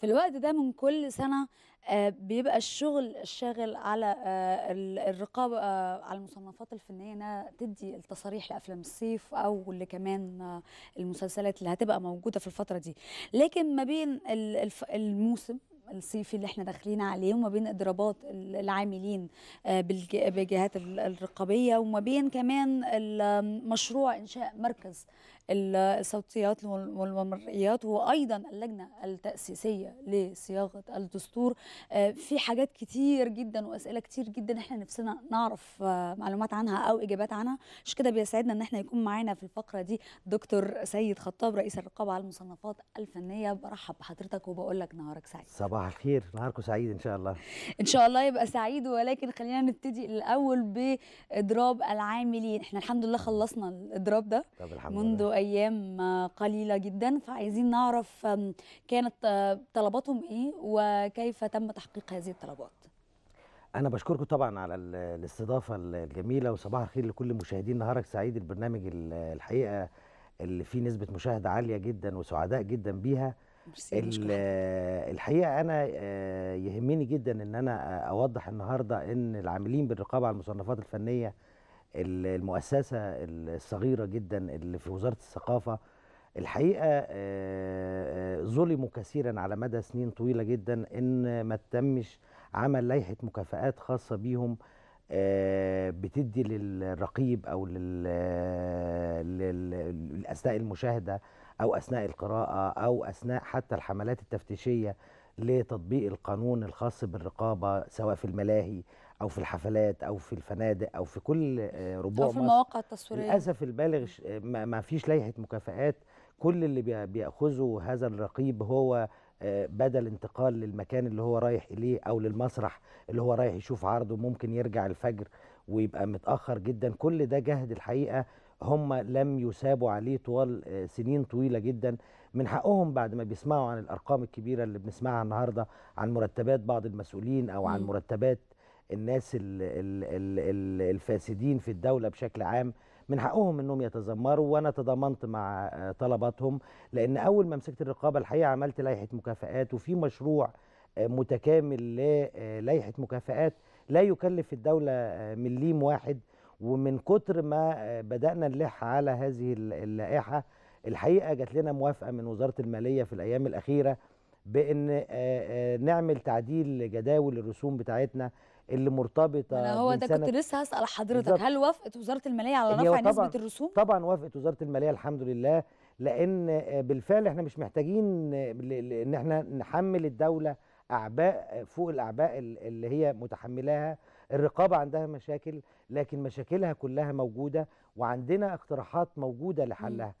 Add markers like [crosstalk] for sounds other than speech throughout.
في الوقت ده من كل سنه آه، بيبقى الشغل الشاغل على آه، الرقابه آه، على المصنفات الفنيه انها تدي التصاريح لافلام الصيف او اللي كمان المسلسلات اللي هتبقى موجوده في الفتره دي لكن ما بين الموسم الصيفي اللي احنا داخلين عليه وما بين اضرابات العاملين بالجهات الرقابيه وما بين كمان مشروع انشاء مركز الصوتيات والمرئيات وايضا اللجنه التاسيسيه لصياغه الدستور آه، في حاجات كتير جدا واسئله كتير جدا احنا نفسنا نعرف آه، معلومات عنها او اجابات عنها مش كده بيسعدنا ان احنا يكون معانا في الفقره دي دكتور سيد خطاب رئيس الرقابه على المصنفات الفنيه برحب بحضرتك وبقول لك نهارك سعيد صباح الخير نهاركم سعيد ان شاء الله ان شاء الله يبقى سعيد ولكن خلينا نبتدي الاول باضراب العاملين احنا الحمد لله خلصنا الاضراب ده طب الحمد منذ لله. أيام آه، قليلة جدا فعايزين نعرف كانت آه، طلباتهم إيه وكيف تم تحقيق هذه الطلبات أنا بشكركم طبعا على الاستضافة الجميلة وصباح الخير لكل مشاهدين نهارك سعيد البرنامج الحقيقة اللي فيه نسبة مشاهدة عالية جدا وسعداء جدا بيها الحقيقه انا آه، يهمني جدا ان انا اوضح النهارده ان العاملين بالرقابه على المصنفات الفنيه المؤسسه الصغيره جدا اللي في وزاره الثقافه الحقيقه آه، آه، ظلموا كثيرا على مدى سنين طويله جدا ان ما تمش عمل لائحه مكافآت خاصه بيهم آه، بتدي للرقيب او لل اثناء المشاهده او اثناء القراءه او اثناء حتى الحملات التفتيشيه لتطبيق القانون الخاص بالرقابه سواء في الملاهي او في الحفلات او في الفنادق او في كل آه، ربوع أو في المواقع التصويريه للاسف البالغ ما فيش لائحه مكافآت كل اللي بياخذه هذا الرقيب هو آه، بدل انتقال للمكان اللي هو رايح اليه او للمسرح اللي هو رايح يشوف عرضه ممكن يرجع الفجر ويبقى متاخر جدا كل ده جهد الحقيقه هم لم يسابوا عليه طوال آه، سنين طويله جدا من حقهم بعد ما بيسمعوا عن الارقام الكبيره اللي بنسمعها النهارده عن مرتبات بعض المسؤولين او عن مرتبات الناس الـ الـ الـ الفاسدين في الدولة بشكل عام من حقهم انهم يتذمروا وانا تضامنت مع طلباتهم لان اول ما مسكت الرقابه الحقيقه عملت لائحه مكافآت وفي مشروع متكامل للائحه مكافآت لا يكلف الدوله مليم واحد ومن كتر ما بدانا نلح على هذه اللائحه الحقيقه جات لنا موافقه من وزاره الماليه في الايام الاخيره بان نعمل تعديل جداول الرسوم بتاعتنا اللي مرتبطه هو ده كنت لسه هسال حضرتك هل وافقت وزاره الماليه على رفع نسبه الرسوم طبعا وافقت وزاره الماليه الحمد لله لان آه، بالفعل احنا مش محتاجين آه، ان احنا نحمل الدوله اعباء فوق الاعباء اللي هي متحملاها الرقابه عندها مشاكل لكن مشاكلها كلها موجوده وعندنا اقتراحات موجوده لحلها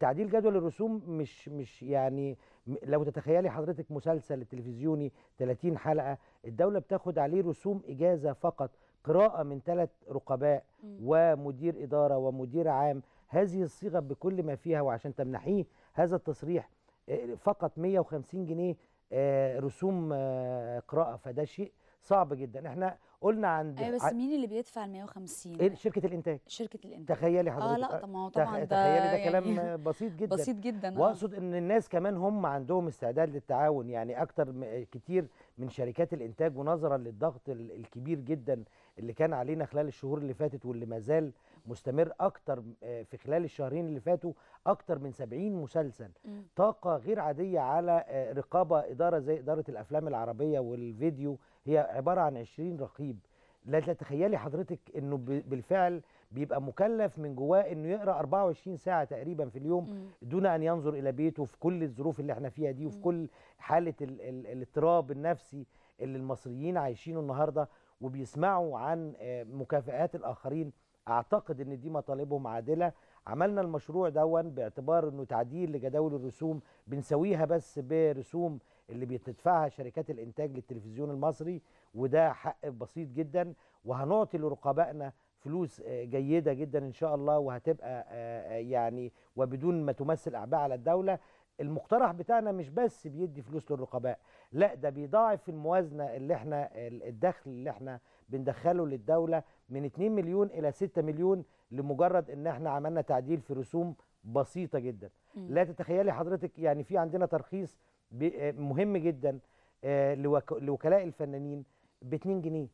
تعديل جدول الرسوم مش مش يعني لو تتخيلي حضرتك مسلسل التلفزيوني 30 حلقه الدوله بتاخد عليه رسوم اجازه فقط قراءه من ثلاث رقباء م. ومدير اداره ومدير عام هذه الصيغه بكل ما فيها وعشان تمنحيه هذا التصريح آه، فقط 150 جنيه آه، رسوم آه، قراءه فده شيء صعب جدا احنا قلنا عند ايوه بس مين اللي بيدفع ال 150 إيه، شركه الانتاج شركه الانتاج تخيلي آه، حضرتك اه لا طبعا طبعا ده تخيلي ده كلام يعني [laughs] بسيط جدا بسيط جدا آه. واقصد ان الناس كمان هم عندهم استعداد للتعاون يعني اكتر كتير من شركات الانتاج ونظرا للضغط الكبير جدا اللي كان علينا خلال الشهور اللي فاتت واللي ما زال مستمر اكتر آه، في خلال الشهرين اللي فاتوا اكتر من 70 مسلسل طاقه غير عاديه على رقابه اداره زي اداره الافلام العربيه والفيديو هي عبارة عن 20 رقيب لا تتخيلي حضرتك انه بالفعل بيبقى مكلف من جواه انه يقرا 24 ساعه تقريبا في اليوم دون ان ينظر الى بيته في كل الظروف اللي احنا فيها دي وفي كل حاله الاضطراب النفسي اللي المصريين عايشينه النهارده وبيسمعوا عن آه، مكافئات الاخرين اعتقد ان دي مطالبهم عادله عملنا المشروع دون باعتبار انه تعديل لجداول الرسوم بنسويها بس برسوم اللي بتدفعها شركات الانتاج للتلفزيون المصري وده حق بسيط جدا وهنعطي لرقبائنا فلوس آه، جيده جدا ان شاء الله وهتبقى آه، آه، يعني وبدون ما تمثل اعباء على الدوله المقترح بتاعنا مش بس بيدي فلوس للرقباء لا ده بيضاعف الموازنه اللي احنا الدخل اللي احنا بندخله للدوله من 2 مليون الى 6 مليون لمجرد ان احنا عملنا تعديل في رسوم بسيطه جدا لا تتخيلي حضرتك يعني في عندنا ترخيص آه، مهم جدا آه، لوكلاء الفنانين ب 2 جنيه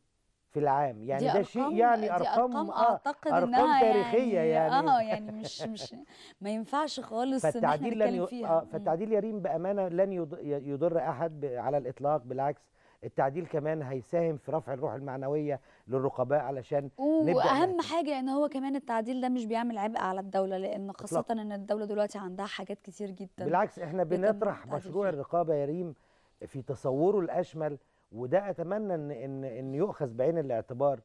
في العام يعني ده شيء يعني ارقام, أرقام آه اعتقد أرقام انها يعني تاريخيه يعني, يعني اه يعني مش [laughs] مش ما ينفعش خالص فالتعديل احنا نتكلم فيها. آه فالتعديل يا ريم بامانه لن يضر احد على الاطلاق بالعكس التعديل كمان هيساهم في رفع الروح المعنويه للرقباء علشان واهم حاجه ان هو كمان التعديل ده مش بيعمل عبء على الدوله لان خاصه طلع. ان الدوله دلوقتي عندها حاجات كتير جدا بالعكس احنا بنطرح مشروع الرقابه يا ريم في تصوره الاشمل وده اتمنى ان ان ان يؤخذ بعين الاعتبار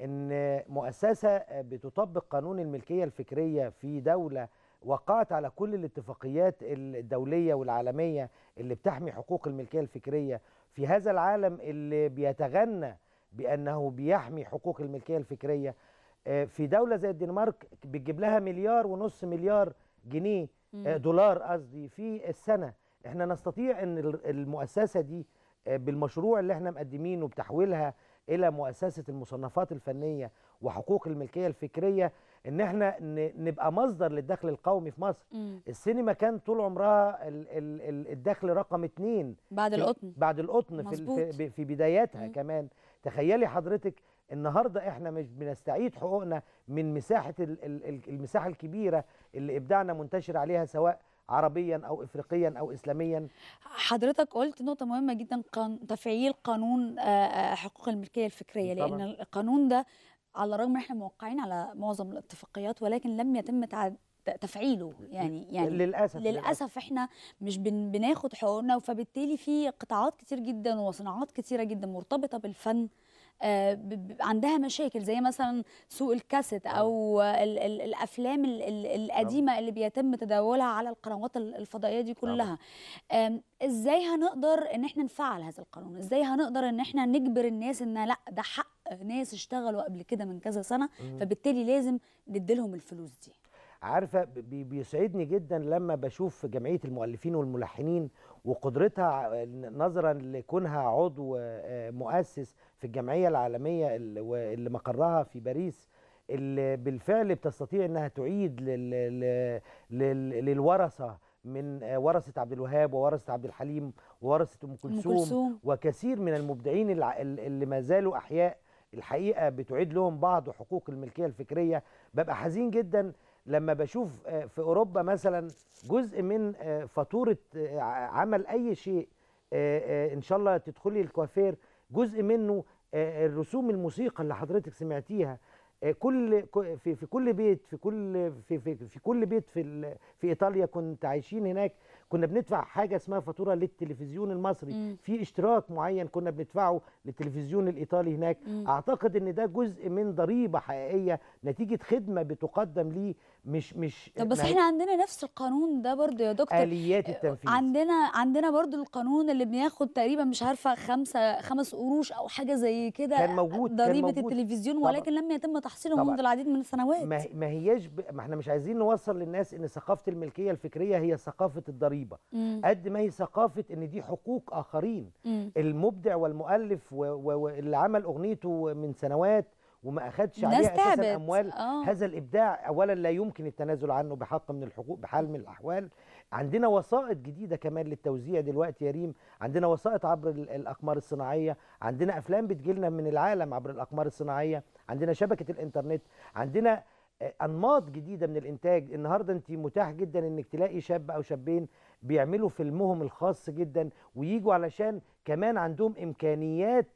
ان مؤسسه بتطبق قانون الملكيه الفكريه في دوله وقعت على كل الاتفاقيات الدوليه والعالميه اللي بتحمي حقوق الملكيه الفكريه في هذا العالم اللي بيتغنى بأنه بيحمي حقوق الملكية الفكرية آه، في دولة زي الدنمارك بتجيب لها مليار ونص مليار جنيه آه، دولار قصدي في السنة احنا نستطيع ان المؤسسة دي آه، بالمشروع اللي احنا مقدمينه بتحويلها الى مؤسسة المصنفات الفنية وحقوق الملكية الفكرية ان احنا نبقى مصدر للدخل القومي في مصر مم. السينما كان طول عمرها الدخل رقم اتنين بعد القطن بعد القطن في, في, بداياتها مم. كمان تخيلي حضرتك النهارده احنا مش بنستعيد حقوقنا من مساحه المساحه الكبيره اللي ابداعنا منتشر عليها سواء عربيا او افريقيا او اسلاميا حضرتك قلت نقطه مهمه جدا تفعيل قانون حقوق الملكيه الفكريه طبعا. لان القانون ده على الرغم ان احنا موقعين على معظم الاتفاقيات ولكن لم يتم تفعيله يعني يعني للاسف للاسف احنا مش بن بناخد حقوقنا فبالتالي في قطاعات كتير جدا وصناعات كتيره جدا مرتبطه بالفن آه، عندها مشاكل زي مثلا سوق الكاسيت آه. او الـ الـ الافلام الـ القديمه نعم. اللي بيتم تداولها على القنوات الفضائيه دي نعم. كلها ازاي هنقدر ان احنا نفعل هذا القانون ازاي هنقدر ان احنا نجبر الناس ان لا ده حق ناس اشتغلوا قبل كده من كذا سنه فبالتالي لازم نديلهم الفلوس دي عارفه بيسعدني جدا لما بشوف جمعيه المؤلفين والملحنين وقدرتها نظرا لكونها عضو آه، مؤسس في الجمعية العالمية اللي مقرها في باريس اللي بالفعل بتستطيع انها تعيد للورثة من آه، ورثة عبد الوهاب وورثة عبد الحليم وورثة أم كلثوم وكثير من المبدعين اللي ما زالوا أحياء الحقيقة بتعيد لهم بعض حقوق الملكية الفكرية ببقى حزين جدا لما بشوف آه، في اوروبا مثلا جزء من آه، فاتوره آه، عمل اي شيء ان شاء الله تدخلي الكوافير جزء منه الرسوم الموسيقى اللي حضرتك سمعتيها كل في في كل بيت في كل في في, في كل بيت في في ايطاليا كنت عايشين هناك كنا بندفع حاجه اسمها فاتوره للتلفزيون المصري م. في اشتراك معين كنا بندفعه للتلفزيون الايطالي هناك م. اعتقد ان ده جزء من ضريبه حقيقيه نتيجه خدمه بتقدم ليه مش مش طب بس احنا عندنا نفس القانون ده برضه يا دكتور اليات آه، التنفيذ عندنا عندنا برضه القانون اللي بناخد تقريبا مش عارفه خمسة خمس قروش او حاجه زي كده كان موجود ضريبه كان موجود. التلفزيون طبعًا. ولكن لم يتم تحصيله منذ العديد من السنوات ما هياش ب... ما احنا مش عايزين نوصل للناس ان ثقافه الملكيه الفكريه هي ثقافه الضريبه مم. قد ما هي ثقافه ان دي حقوق اخرين مم. المبدع والمؤلف واللي و... عمل اغنيته من سنوات وما اخدش عليها اساسا اموال آه. هذا الابداع اولا لا يمكن التنازل عنه بحق من الحقوق بحال من الاحوال عندنا وسائط جديده كمان للتوزيع دلوقتي يا ريم عندنا وسائط عبر الاقمار الصناعيه عندنا افلام بتجيلنا من العالم عبر الاقمار الصناعيه عندنا شبكه الانترنت عندنا آه، انماط جديده من الانتاج النهارده انت متاح جدا انك تلاقي شاب او شابين بيعملوا فيلمهم الخاص جدا وييجوا علشان كمان عندهم امكانيات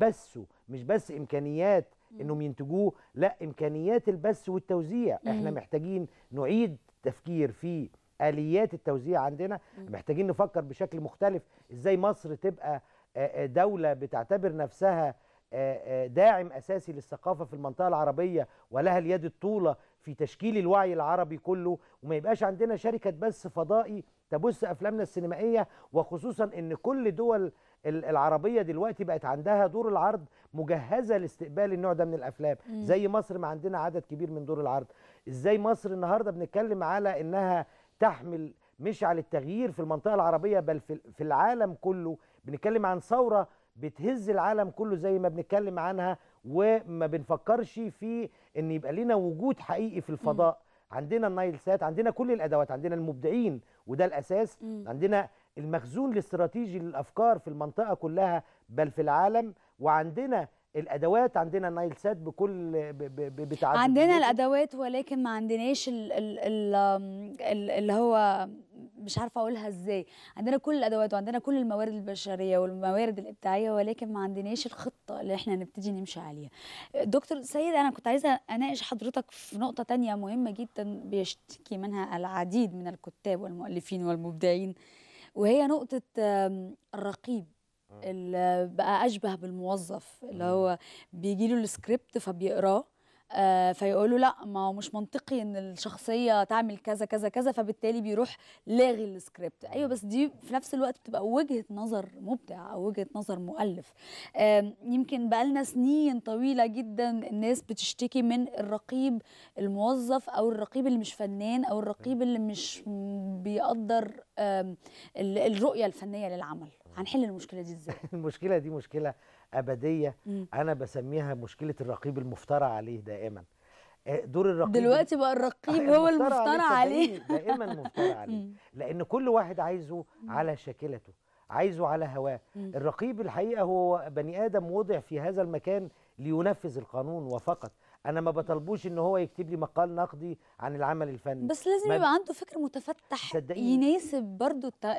بثوا مش بس امكانيات انهم ينتجوه لا امكانيات البث والتوزيع مم. احنا محتاجين نعيد تفكير في اليات التوزيع عندنا مم. محتاجين نفكر بشكل مختلف ازاي مصر تبقى آه، آه، دوله بتعتبر نفسها آه، داعم اساسي للثقافه في المنطقه العربيه ولها اليد الطوله في تشكيل الوعي العربي كله وما يبقاش عندنا شركه بث فضائي تبث افلامنا السينمائيه وخصوصا ان كل دول العربيه دلوقتي بقت عندها دور العرض مجهزه لاستقبال النوع ده من الافلام زي مصر ما عندنا عدد كبير من دور العرض ازاي مصر النهارده بنتكلم على انها تحمل مشعل التغيير في المنطقه العربيه بل في العالم كله بنتكلم عن ثوره بتهز العالم كله زي ما بنتكلم عنها وما بنفكرش في ان يبقى لنا وجود حقيقي في الفضاء عندنا النايل سات عندنا كل الادوات عندنا المبدعين وده الاساس عندنا المخزون الاستراتيجي للافكار في المنطقه كلها بل في العالم وعندنا الادوات عندنا النايل سات بكل بتاع عندنا الادوات ولكن ما عندناش اللي هو مش عارفه اقولها ازاي عندنا كل الادوات وعندنا كل الموارد البشريه والموارد الابداعيه ولكن ما عندناش الخطه اللي احنا نبتدي نمشي عليها دكتور سيد انا كنت عايزه اناقش حضرتك في نقطه تانية مهمه جدا بيشتكي منها العديد من الكتاب والمؤلفين والمبدعين وهي نقطة الرقيب آه. اللي بقى أشبه بالموظف اللي هو بيجي له السكريبت فبيقراه آه، فيقولوا لا ما هو مش منطقي ان الشخصيه تعمل كذا كذا كذا فبالتالي بيروح لاغي السكريبت ايوه بس دي في نفس الوقت بتبقى وجهه نظر مبدع او وجهه نظر مؤلف يمكن بقى لنا سنين طويله جدا الناس بتشتكي من الرقيب الموظف او الرقيب اللي مش فنان او الرقيب اللي مش بيقدر الرؤيه الفنيه للعمل هنحل المشكله دي ازاي [laughs] المشكله دي مشكله ابديه مم. انا بسميها مشكله الرقيب المفترى عليه دائما آه، دور الرقيب دلوقتي بقى [laughs] آه، الرقيب هو المفترى عليه, عليه. دائما المفترى [laughs] عليه لان كل واحد عايزه على شاكلته عايزه على هواه الرقيب الحقيقه هو بني ادم وضع في هذا المكان لينفذ القانون وفقط انا ما بطلبوش ان هو يكتب لي مقال نقدي عن العمل الفني بس لازم يبقى عنده فكر متفتح يناسب برضو التغ...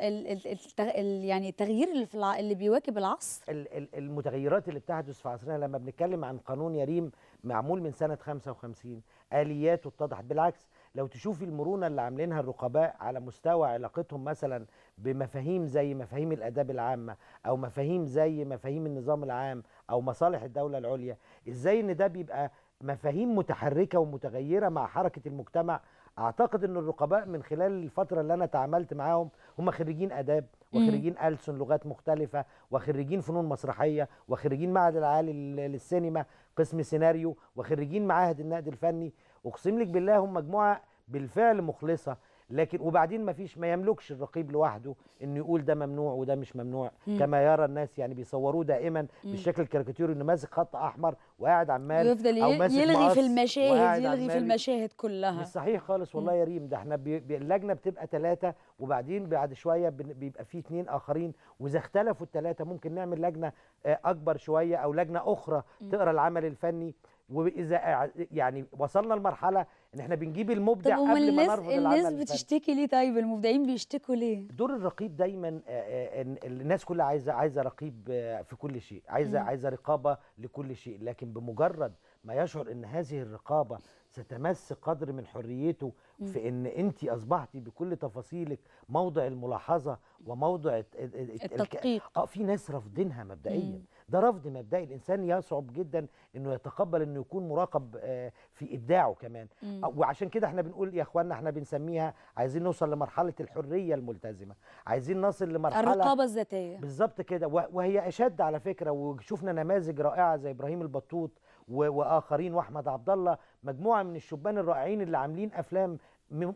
التغ... يعني التغيير اللي في الع... اللي بيواكب العصر ال... المتغيرات اللي بتحدث في عصرنا لما بنتكلم عن قانون يريم معمول من سنه 55 الياته اتضحت بالعكس لو تشوفي المرونه اللي عاملينها الرقباء على مستوى علاقتهم مثلا بمفاهيم زي مفاهيم الاداب العامه او مفاهيم زي مفاهيم النظام العام او مصالح الدوله العليا ازاي ان ده بيبقى مفاهيم متحركه ومتغيره مع حركه المجتمع اعتقد ان الرقباء من خلال الفتره اللي انا تعاملت معاهم هم خريجين اداب وخريجين ألسن لغات مختلفة وخريجين فنون مسرحية وخريجين معهد العالي للسينما قسم سيناريو وخريجين معاهد النقد الفني أقسم لك بالله هم مجموعة بالفعل مخلصة لكن وبعدين ما فيش ما يملكش الرقيب لوحده انه يقول ده ممنوع وده مش ممنوع مم. كما يرى الناس يعني بيصوروه دائما مم. بالشكل الكاريكاتوري انه ماسك خط احمر وقاعد عمال يفضل أو ماسك يلغي في المشاهد يلغي في المشاهد كلها مش صحيح خالص والله يا ريم ده احنا بي... اللجنه بتبقى ثلاثه وبعدين بعد شويه بيبقى في اثنين اخرين واذا اختلفوا الثلاثه ممكن نعمل لجنه آه، اكبر شويه او لجنه اخرى تقرا العمل الفني واذا يعني وصلنا لمرحله ان احنا بنجيب المبدع طب قبل ما نرفض الناس بتشتكي ليه طيب المبدعين بيشتكوا ليه دور الرقيب دايما الناس كلها عايزه عايزه رقيب في كل شيء عايزه عايزه رقابه لكل شيء لكن بمجرد ما يشعر ان هذه الرقابه ستمس قدر من حريته في ان انت اصبحتي بكل تفاصيلك موضع الملاحظه وموضع التدقيق اه في ناس رافضينها مبدئيا ده رفض مبدئي الانسان يصعب جدا انه يتقبل انه يكون مراقب آه، في ابداعه كمان مم. وعشان كده احنا بنقول يا اخوانا احنا بنسميها عايزين نوصل لمرحله الحريه الملتزمه عايزين نصل لمرحله الرقابه الذاتيه بالظبط كده وهي اشد على فكره وشفنا نماذج رائعه زي ابراهيم البطوط واخرين واحمد عبد الله مجموعه من الشبان الرائعين اللي عاملين افلام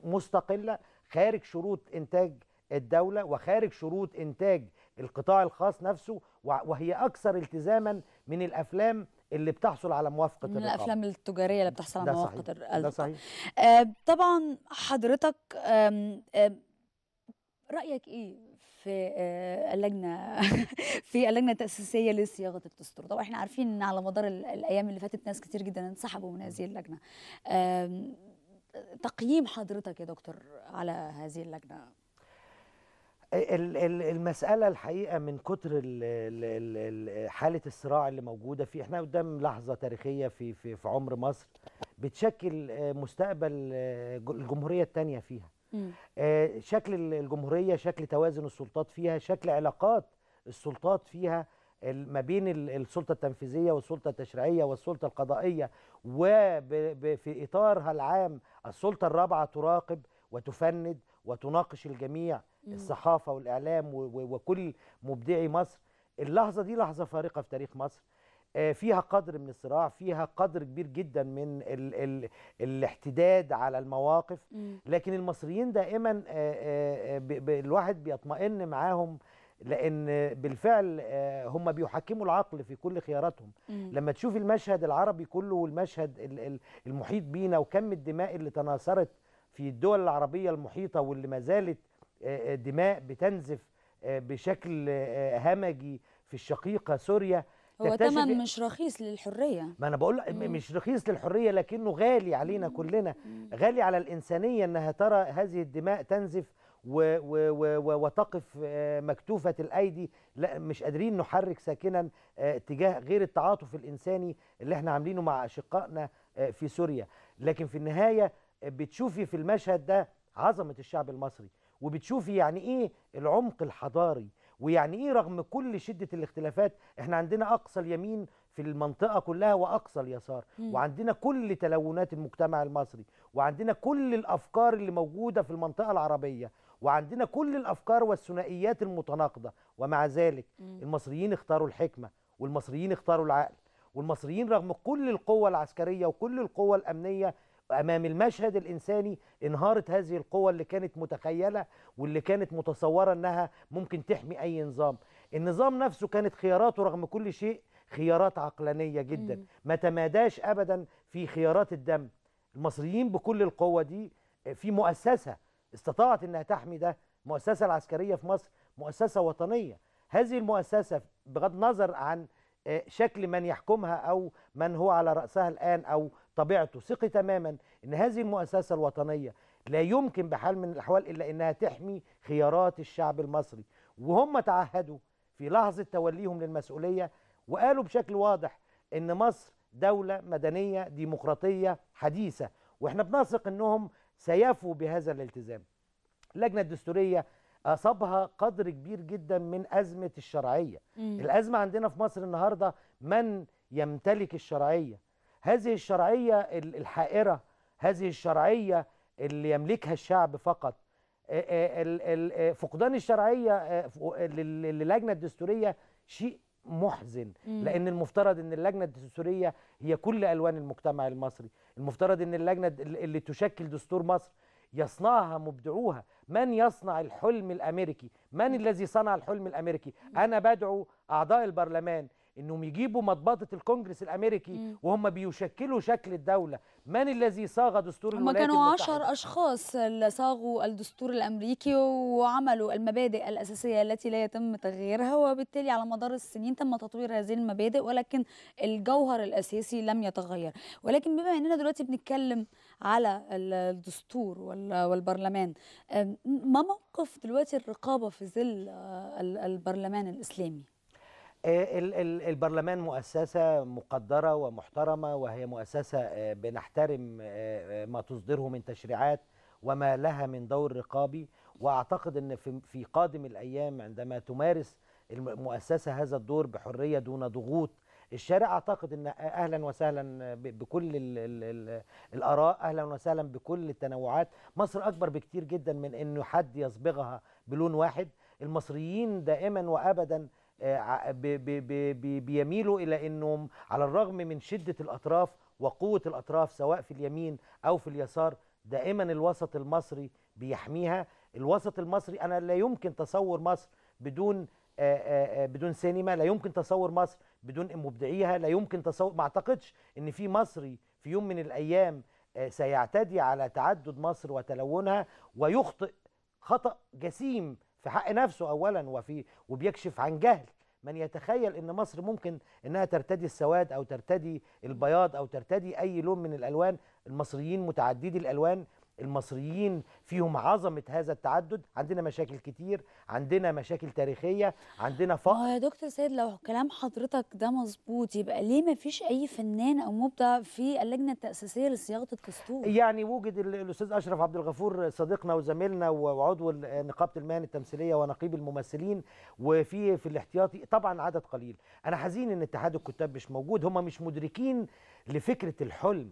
مستقله خارج شروط انتاج الدوله وخارج شروط انتاج القطاع الخاص نفسه وهي اكثر التزاما من الافلام اللي بتحصل على موافقه من الرقابه الافلام التجاريه اللي بتحصل على موافقه الرقابه ده صحيح آه طبعا حضرتك آه رايك ايه في آه، اللجنه [laughs] في اللجنه التاسيسيه لصياغه الدستور طبعا احنا عارفين ان على مدار الايام اللي فاتت ناس كتير جدا انسحبوا من هذه اللجنه تقييم حضرتك يا دكتور على هذه اللجنه المسألة الحقيقة من كتر حالة الصراع اللي موجودة في احنا قدام لحظة تاريخية في في, في عمر مصر بتشكل آه، مستقبل آه، الجمهورية الثانية فيها آه، شكل الجمهورية شكل توازن السلطات فيها شكل علاقات السلطات فيها ما بين السلطة التنفيذية والسلطة التشريعية والسلطة القضائية وفي إطارها العام السلطة الرابعة تراقب وتفند وتناقش الجميع الصحافه والاعلام وكل مبدعي مصر اللحظه دي لحظه فارقه في تاريخ مصر آه، فيها قدر من الصراع فيها قدر كبير جدا من ال ال الاحتداد على المواقف لكن المصريين دائما آه، آه، الواحد بيطمئن معاهم لان بالفعل هم بيحكموا العقل في كل خياراتهم مم. لما تشوف المشهد العربي كله والمشهد المحيط بينا وكم الدماء اللي تناثرت في الدول العربيه المحيطه واللي ما زالت آه، آه، دماء بتنزف آه، بشكل همجي في الشقيقه سوريا هو تمن إيه؟ مش رخيص للحريه ما انا بقول مش رخيص للحريه لكنه غالي علينا كلنا غالي على الانسانيه انها ترى هذه الدماء تنزف و و و وتقف مكتوفه الايدي لا مش قادرين نحرك ساكنا تجاه غير التعاطف الانساني اللي احنا عاملينه مع اشقائنا في سوريا لكن في النهايه بتشوفي في المشهد ده عظمه الشعب المصري وبتشوفي يعني ايه العمق الحضاري ويعني ايه رغم كل شده الاختلافات احنا عندنا اقصى اليمين في المنطقه كلها واقصى اليسار مم. وعندنا كل تلونات المجتمع المصري وعندنا كل الافكار اللي موجوده في المنطقه العربيه وعندنا كل الافكار والثنائيات المتناقضه ومع ذلك مم. المصريين اختاروا الحكمه والمصريين اختاروا العقل والمصريين رغم كل القوة العسكرية وكل القوة الأمنية امام المشهد الانساني انهارت هذه القوه اللي كانت متخيله واللي كانت متصوره انها ممكن تحمي اي نظام النظام نفسه كانت خياراته رغم كل شيء خيارات عقلانيه جدا مم. ما تماداش ابدا في خيارات الدم المصريين بكل القوه دي في مؤسسه استطاعت انها تحمي ده المؤسسه العسكريه في مصر مؤسسه وطنيه هذه المؤسسه بغض النظر عن آه، شكل من يحكمها أو من هو على رأسها الآن أو طبيعته ثقي تماما أن هذه المؤسسة الوطنية لا يمكن بحال من الأحوال إلا أنها تحمي خيارات الشعب المصري وهم تعهدوا في لحظة توليهم للمسؤولية وقالوا بشكل واضح أن مصر دولة مدنية ديمقراطية حديثة وإحنا بنثق أنهم سيفوا بهذا الالتزام اللجنة الدستورية اصابها قدر كبير جدا من ازمه الشرعيه مم. الازمه عندنا في مصر النهارده من يمتلك الشرعيه هذه الشرعيه الحائره هذه الشرعيه اللي يملكها الشعب فقط آه، آه، آه، فقدان الشرعيه للجنه الدستوريه شيء محزن مم. لان المفترض ان اللجنه الدستوريه هي كل الوان المجتمع المصري المفترض ان اللجنه اللي تشكل دستور مصر يصنعها مبدعوها من يصنع الحلم الأمريكي من الذي صنع الحلم الأمريكي أنا بدعو أعضاء البرلمان انهم يجيبوا مطبطه الكونجرس الامريكي وهم بيشكلوا شكل الدوله من الذي صاغ دستور الولايات المتحده هم كانوا 10 اشخاص اللي صاغوا الدستور الامريكي وعملوا المبادئ الاساسيه التي لا يتم تغييرها وبالتالي على مدار السنين تم تطوير هذه المبادئ ولكن الجوهر الاساسي لم يتغير ولكن بما اننا دلوقتي بنتكلم على الدستور والبرلمان ما موقف دلوقتي الرقابة في ظل آه، البرلمان الإسلامي؟ آه، البرلمان مؤسسة مقدرة ومحترمة وهي مؤسسة آه، بنحترم ما تصدره من تشريعات وما لها من دور رقابي وأعتقد أن في قادم الأيام عندما تمارس المؤسسة هذا الدور بحرية دون ضغوط الشارع اعتقد ان اهلا وسهلا بكل الـ الـ الاراء اهلا وسهلا بكل التنوعات مصر اكبر بكتير جدا من انه حد يصبغها بلون واحد المصريين دائما وابدا آه، بيميلوا الى انهم على الرغم من شده الاطراف وقوه الاطراف سواء في اليمين او في اليسار دائما الوسط المصري بيحميها الوسط المصري انا لا يمكن تصور مصر بدون آه، آه، بدون سينما لا يمكن تصور مصر بدون مبدعيها لا يمكن تصور ما اعتقدش ان في مصري في يوم من الايام آه، سيعتدي على تعدد مصر وتلونها ويخطئ خطأ جسيم في حق نفسه اولا وفي وبيكشف عن جهل من يتخيل ان مصر ممكن انها ترتدي السواد او ترتدي البياض او ترتدي اي لون من الالوان المصريين متعددي الالوان المصريين فيهم عظمه هذا التعدد عندنا مشاكل كتير عندنا مشاكل تاريخيه عندنا فقر يا دكتور سيد لو كلام حضرتك ده مظبوط يبقى ليه ما فيش اي فنان او مبدع في اللجنه التاسيسيه لصياغه الدستور يعني وجد الاستاذ اشرف عبد الغفور صديقنا وزميلنا وعضو نقابه المهن التمثيليه ونقيب الممثلين وفي في الاحتياطي طبعا عدد قليل انا حزين ان اتحاد الكتاب مش موجود هم مش مدركين لفكره الحلم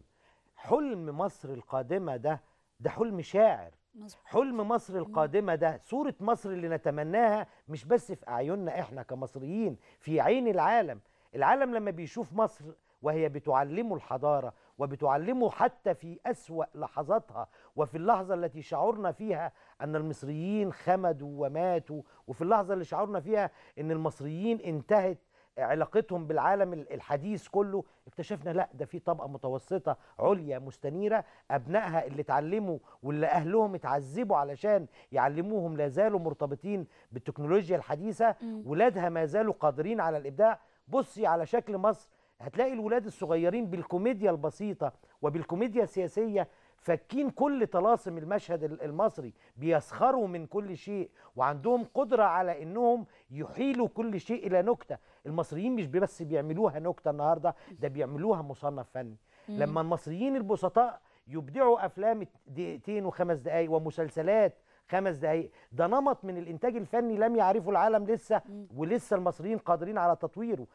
حلم مصر القادمه ده ده حلم شاعر مزبوط. حلم مصر القادمة ده صورة مصر اللي نتمناها مش بس في أعيننا إحنا كمصريين في عين العالم العالم لما بيشوف مصر وهي بتعلمه الحضارة وبتعلمه حتى في أسوأ لحظاتها وفي اللحظة التي شعرنا فيها أن المصريين خمدوا وماتوا وفي اللحظة اللي شعرنا فيها أن المصريين انتهت علاقتهم بالعالم الحديث كله اكتشفنا لا ده في طبقه متوسطه عليا مستنيره ابنائها اللي اتعلموا واللي اهلهم اتعذبوا علشان يعلموهم لا زالوا مرتبطين بالتكنولوجيا الحديثه ولادها ما زالوا قادرين على الابداع بصي على شكل مصر هتلاقي الولاد الصغيرين بالكوميديا البسيطه وبالكوميديا السياسيه فاكين كل طلاسم المشهد المصري بيسخروا من كل شيء وعندهم قدرة على انهم يحيلوا كل شيء الى نكتة المصريين مش بس بيعملوها نكته النهارده ده بيعملوها مصنف فني لما المصريين البسطاء يبدعوا افلام دقيقتين وخمس دقائق ومسلسلات خمس دقائق ده نمط من الانتاج الفني لم يعرفه العالم لسه ولسه المصريين قادرين على تطويره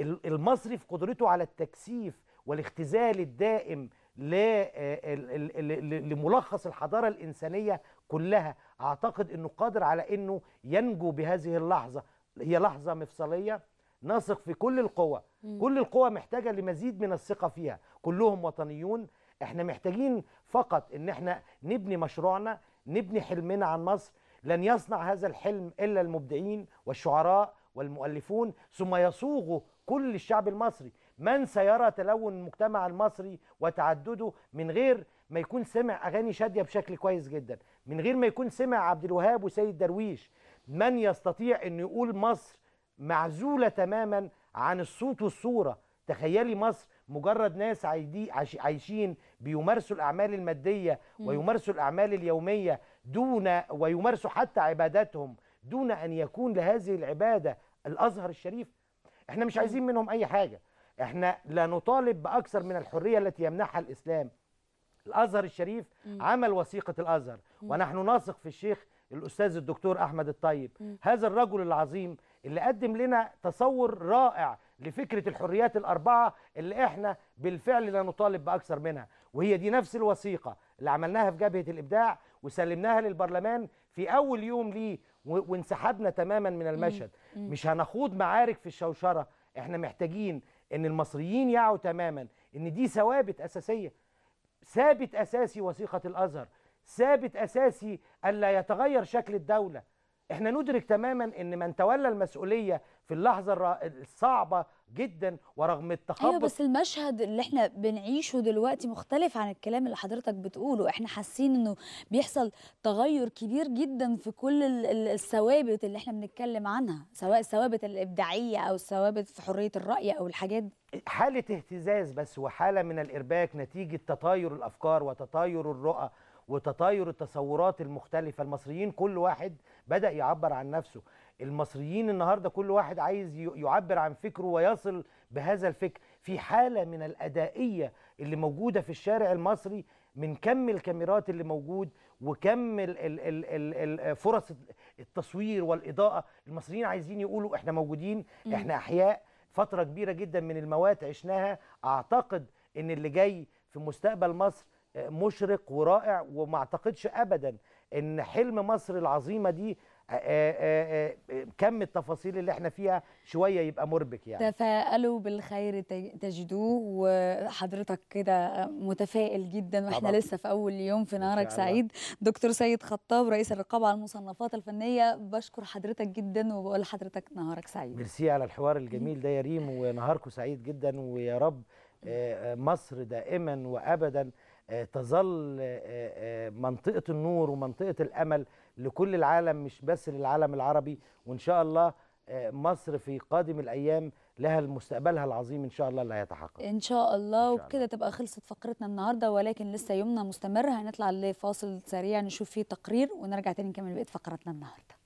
المصري في قدرته على التكثيف والاختزال الدائم آه، لملخص الحضارة الإنسانية كلها أعتقد أنه قادر على أنه ينجو بهذه اللحظة هي لحظة مفصلية نثق في كل القوى كل القوى محتاجه لمزيد من الثقه فيها كلهم وطنيون احنا محتاجين فقط ان احنا نبني مشروعنا نبني حلمنا عن مصر لن يصنع هذا الحلم الا المبدعين والشعراء والمؤلفون ثم يصوغه كل الشعب المصري من سيرى تلون المجتمع المصري وتعدده من غير ما يكون سمع اغاني شاديه بشكل كويس جدا من غير ما يكون سمع عبد الوهاب وسيد درويش من يستطيع انه يقول مصر معزوله تماما عن الصوت والصوره تخيلي مصر مجرد ناس عايشين بيمارسوا الاعمال الماديه ويمارسوا الاعمال اليوميه دون ويمارسوا حتى عباداتهم دون ان يكون لهذه العباده الازهر الشريف احنا مش عايزين منهم اي حاجه احنا لا نطالب باكثر من الحريه التي يمنحها الاسلام الازهر الشريف عمل وثيقه الازهر ونحن نثق في الشيخ الاستاذ الدكتور احمد الطيب هذا الرجل العظيم اللي قدم لنا تصور رائع لفكرة الحريات الأربعة اللي إحنا بالفعل لا نطالب بأكثر منها وهي دي نفس الوثيقة اللي عملناها في جبهة الإبداع وسلمناها للبرلمان في أول يوم ليه وانسحبنا تماما من المشهد مش هنخوض معارك في الشوشرة إحنا محتاجين إن المصريين يعوا تماما إن دي ثوابت أساسية ثابت أساسي وثيقة الأزهر ثابت أساسي ألا يتغير شكل الدولة احنا ندرك تماما ان من تولى المسؤوليه في اللحظه الصعبه جدا ورغم التخبط ايوه بس المشهد اللي احنا بنعيشه دلوقتي مختلف عن الكلام اللي حضرتك بتقوله احنا حاسين انه بيحصل تغير كبير جدا في كل الثوابت اللي احنا بنتكلم عنها سواء الثوابت الابداعيه او الثوابت في حريه الراي او الحاجات دي حاله اهتزاز بس وحاله من الارباك نتيجه تطاير الافكار وتطاير الرؤى وتطاير التصورات المختلفة المصريين كل واحد بدا يعبر عن نفسه المصريين النهارده كل واحد عايز يعبر عن فكره ويصل بهذا الفكر في حاله من الادائيه اللي موجوده في الشارع المصري من كم الكاميرات اللي موجود وكم الـ الـ الـ الـ فرص التصوير والاضاءه المصريين عايزين يقولوا احنا موجودين احنا احياء فتره كبيره جدا من الموات عشناها اعتقد ان اللي جاي في مستقبل مصر آه، مشرق ورائع وما اعتقدش ابدا ان حلم مصر العظيمه دي آآ آه، آآ آه، آه، كم التفاصيل اللي احنا فيها شويه يبقى مربك يعني تفائلوا بالخير تجدوه وحضرتك كده متفائل جدا واحنا طبعا. لسه في اول يوم في نهارك سعيد دكتور سيد خطاب رئيس الرقابه على المصنفات الفنيه بشكر حضرتك جدا وبقول لحضرتك نهارك سعيد ميرسي على الحوار الجميل ده يا ريم ونهاركم سعيد جدا ويا رب مصر دائما وابدا آه، تظل آه، آه، منطقة النور ومنطقة الأمل لكل العالم مش بس للعالم العربي وإن شاء الله مصر في قادم الأيام لها مستقبلها العظيم ان شاء الله اللي هيتحقق ان شاء الله, وبكده تبقى خلصت فقرتنا النهارده ولكن لسه يومنا مستمر هنطلع لفاصل سريع نشوف فيه تقرير ونرجع تاني نكمل بقيه فقراتنا النهارده